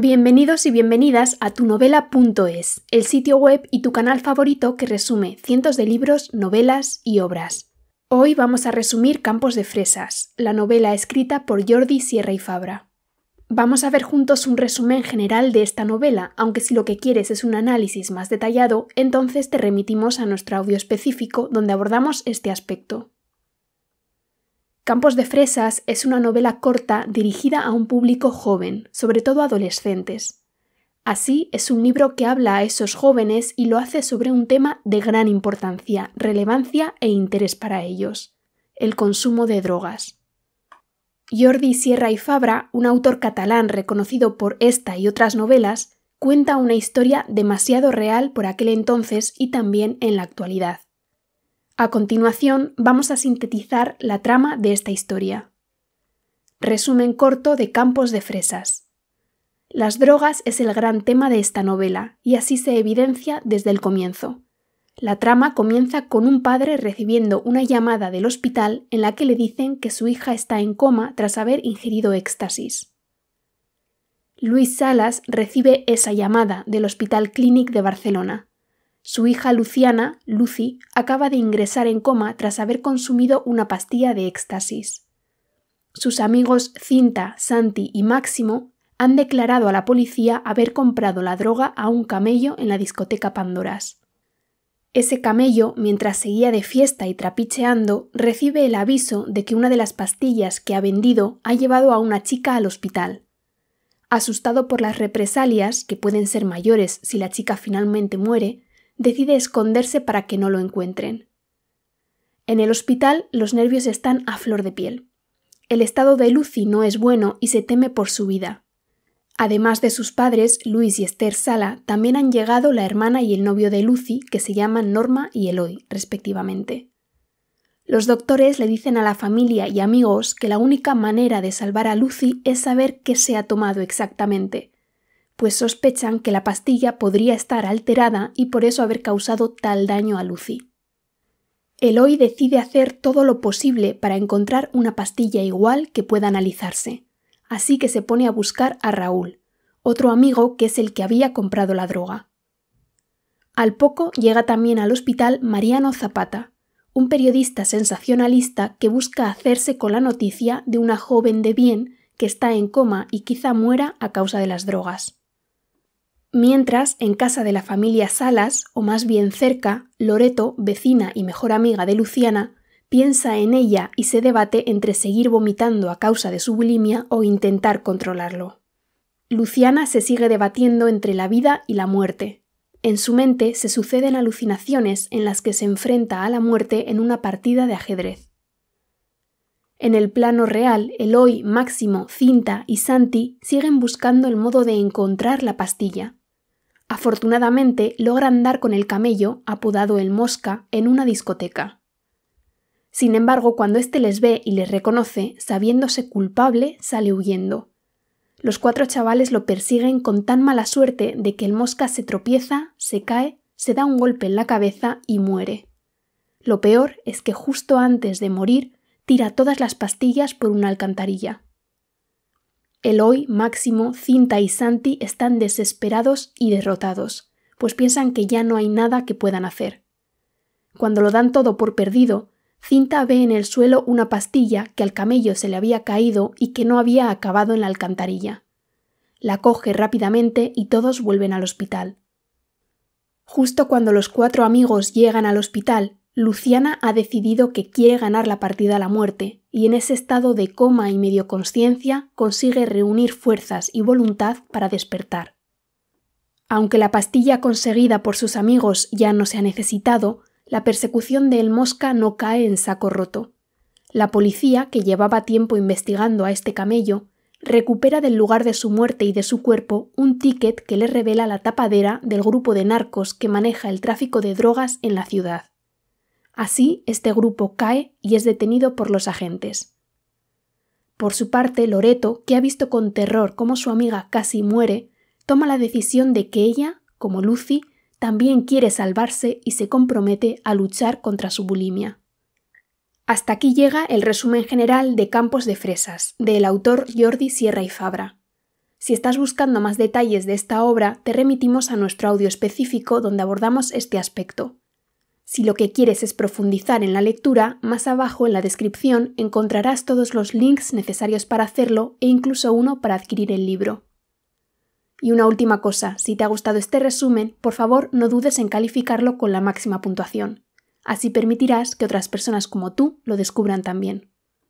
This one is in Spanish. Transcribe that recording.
Bienvenidos y bienvenidas a tunovela.es, el sitio web y tu canal favorito que resume cientos de libros, novelas y obras. Hoy vamos a resumir Campos de Fresas, la novela escrita por Jordi Sierra y Fabra. Vamos a ver juntos un resumen general de esta novela, aunque si lo que quieres es un análisis más detallado, entonces te remitimos a nuestro audio específico donde abordamos este aspecto. Campos de Fresas es una novela corta dirigida a un público joven, sobre todo adolescentes. Así, es un libro que habla a esos jóvenes y lo hace sobre un tema de gran importancia, relevancia e interés para ellos, el consumo de drogas. Jordi Sierra y Fabra, un autor catalán reconocido por esta y otras novelas, cuenta una historia demasiado real por aquel entonces y también en la actualidad. A continuación vamos a sintetizar la trama de esta historia. Resumen corto de Campos de Fresas. Las drogas es el gran tema de esta novela, y así se evidencia desde el comienzo. La trama comienza con un padre recibiendo una llamada del hospital en la que le dicen que su hija está en coma tras haber ingerido éxtasis. Luis Salas recibe esa llamada del Hospital Clínic de Barcelona. Su hija Luciana, Lucy, acaba de ingresar en coma tras haber consumido una pastilla de éxtasis. Sus amigos Cinta, Santi y Máximo han declarado a la policía haber comprado la droga a un camello en la discoteca Pandoras. Ese camello, mientras seguía de fiesta y trapicheando, recibe el aviso de que una de las pastillas que ha vendido ha llevado a una chica al hospital. Asustado por las represalias, que pueden ser mayores si la chica finalmente muere, decide esconderse para que no lo encuentren. En el hospital los nervios están a flor de piel. El estado de Lucy no es bueno y se teme por su vida. Además de sus padres, Luis y Esther Sala, también han llegado la hermana y el novio de Lucy, que se llaman Norma y Eloy, respectivamente. Los doctores le dicen a la familia y amigos que la única manera de salvar a Lucy es saber qué se ha tomado exactamente, pues sospechan que la pastilla podría estar alterada y por eso haber causado tal daño a Lucy. Eloy decide hacer todo lo posible para encontrar una pastilla igual que pueda analizarse, así que se pone a buscar a Raúl, otro amigo que es el que había comprado la droga. Al poco llega también al hospital Mariano Zapata, un periodista sensacionalista que busca hacerse con la noticia de una joven de bien que está en coma y quizá muera a causa de las drogas. Mientras, en casa de la familia Salas, o más bien cerca, Loreto, vecina y mejor amiga de Luciana, piensa en ella y se debate entre seguir vomitando a causa de su bulimia o intentar controlarlo. Luciana se sigue debatiendo entre la vida y la muerte. En su mente se suceden alucinaciones en las que se enfrenta a la muerte en una partida de ajedrez. En el plano real, Eloy, Máximo, Cinta y Santi siguen buscando el modo de encontrar la pastilla, Afortunadamente logra andar con el camello, apodado el Mosca, en una discoteca. Sin embargo, cuando este les ve y les reconoce, sabiéndose culpable, sale huyendo. Los cuatro chavales lo persiguen con tan mala suerte de que el Mosca se tropieza, se cae, se da un golpe en la cabeza y muere. Lo peor es que justo antes de morir tira todas las pastillas por una alcantarilla. Eloy, Máximo, Cinta y Santi están desesperados y derrotados, pues piensan que ya no hay nada que puedan hacer. Cuando lo dan todo por perdido, Cinta ve en el suelo una pastilla que al camello se le había caído y que no había acabado en la alcantarilla. La coge rápidamente y todos vuelven al hospital. Justo cuando los cuatro amigos llegan al hospital, Luciana ha decidido que quiere ganar la partida a la muerte y en ese estado de coma y medio conciencia consigue reunir fuerzas y voluntad para despertar. Aunque la pastilla conseguida por sus amigos ya no se ha necesitado, la persecución de El Mosca no cae en saco roto. La policía, que llevaba tiempo investigando a este camello, recupera del lugar de su muerte y de su cuerpo un ticket que le revela la tapadera del grupo de narcos que maneja el tráfico de drogas en la ciudad. Así, este grupo cae y es detenido por los agentes. Por su parte, Loreto, que ha visto con terror cómo su amiga casi muere, toma la decisión de que ella, como Lucy, también quiere salvarse y se compromete a luchar contra su bulimia. Hasta aquí llega el resumen general de Campos de Fresas, del autor Jordi Sierra y Fabra. Si estás buscando más detalles de esta obra, te remitimos a nuestro audio específico donde abordamos este aspecto. Si lo que quieres es profundizar en la lectura, más abajo en la descripción encontrarás todos los links necesarios para hacerlo e incluso uno para adquirir el libro. Y una última cosa, si te ha gustado este resumen, por favor no dudes en calificarlo con la máxima puntuación. Así permitirás que otras personas como tú lo descubran también.